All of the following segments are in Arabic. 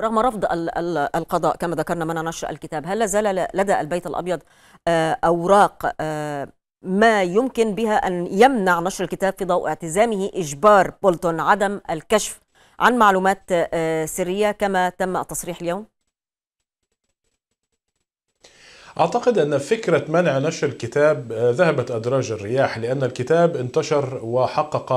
رغم رفض القضاء كما ذكرنا من نشر الكتاب هل زال لدى البيت الأبيض آه، أوراق آه، ما يمكن بها أن يمنع نشر الكتاب في ضوء اعتزامه إجبار بولتون عدم الكشف عن معلومات آه، سرية كما تم التصريح اليوم؟ أعتقد أن فكرة منع نشر الكتاب ذهبت أدراج الرياح لأن الكتاب انتشر وحقق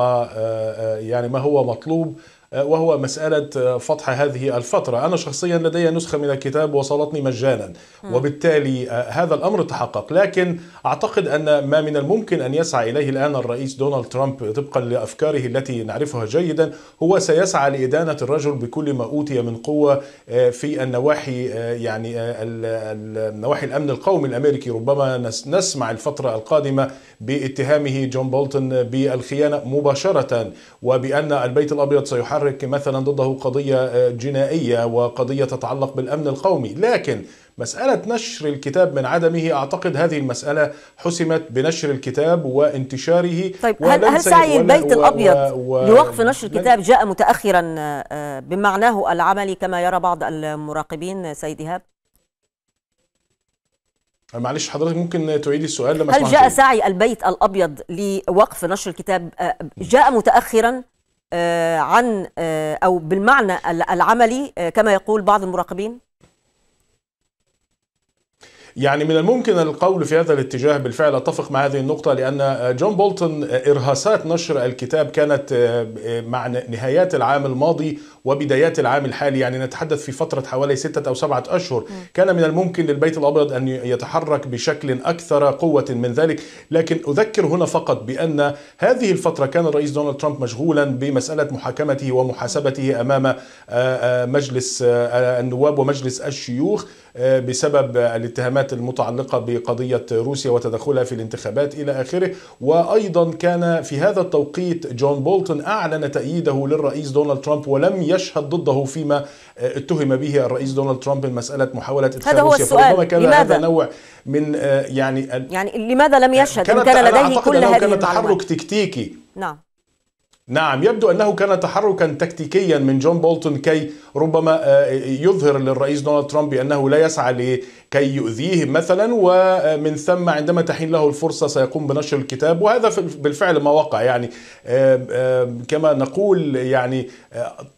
يعني ما هو مطلوب وهو مسألة فتح هذه الفترة أنا شخصيا لدي نسخة من الكتاب وصلتني مجانا وبالتالي آه، هذا الأمر تحقق لكن أعتقد أن ما من الممكن أن يسعى إليه الآن الرئيس دونالد ترامب طبقا لأفكاره التي نعرفها جيدا هو سيسعى لإدانة الرجل بكل ما أوتي من قوة آه، في النواحي آه، يعني النواحي الأمن القومي الأمريكي ربما نسمع الفترة القادمة باتهامه جون بولتون بالخيانة مباشرة وبأن البيت الأبيض سيحرر محرك مثلا ضده قضية آه، جنائية وقضية تتعلق بالأمن القومي لكن مسألة نشر الكتاب من عدمه أعتقد هذه المسألة حسمت بنشر الكتاب وانتشاره طيب هل, هل سعي البيت الأبيض و... و... لوقف نشر الكتاب جاء متأخرا آه، بمعناه العملي كما يرى بعض المراقبين سيد إيهاب؟ معلش حضرتك ممكن تعيدي السؤال لما هل جاء سعي البيت الأبيض لوقف نشر الكتاب آه، جاء متأخرا آه، عن آه، أو بالمعنى العملي آه، كما يقول بعض المراقبين؟ يعني من الممكن القول في هذا الاتجاه بالفعل اتفق مع هذه النقطه لان جون بولتون ارهاصات نشر الكتاب كانت آه، آه، مع نهايات العام الماضي وبدايات العام الحالي يعني نتحدث في فتره حوالي ستة او سبعة اشهر كان من الممكن للبيت الابيض ان يتحرك بشكل اكثر قوه من ذلك لكن اذكر هنا فقط بان هذه الفتره كان الرئيس دونالد ترامب مشغولا بمساله محاكمته ومحاسبته امام آه، مجلس النواب ومجلس الشيوخ بسبب الاتهامات التهميشات المتعلقة بقضية روسيا وتدخلها في الانتخابات إلى آخره وأيضا كان في هذا التوقيت جون بولتون أعلن تأييده للرئيس دونالد ترامب ولم يشهد ضده فيما آه، اتهم به الرئيس دونالد ترامب من مسألة محاولة إدخال هذا روسيا فربما كان لماذا؟ هذا نوع من آه، يعني يعني لماذا لم يشهد كان لديه كل هذه كان تحرك تكتيكي نعم نعم يبدو انه كان تحركا تكتيكيا من جون بولتون كي ربما آه، يظهر للرئيس دونالد ترامب بانه لا يسعى لكي يؤذيه مثلا ومن ثم عندما تحين له الفرصه سيقوم بنشر الكتاب وهذا بالفعل ما وقع يعني آه، آه، كما نقول يعني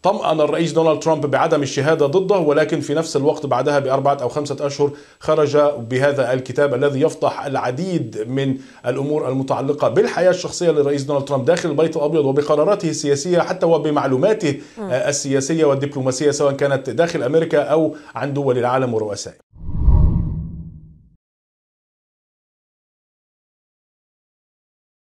طمأن الرئيس دونالد ترامب بعدم الشهاده ضده ولكن في نفس الوقت بعدها باربعه او خمسه اشهر خرج بهذا الكتاب الذي يفضح العديد من الامور المتعلقه بالحياه الشخصيه للرئيس دونالد ترامب داخل البيت الابيض وبخارج بقراراته السياسية حتى وبمعلوماته السياسية والدبلوماسية سواء كانت داخل أمريكا أو عن دول العالم ورؤسائه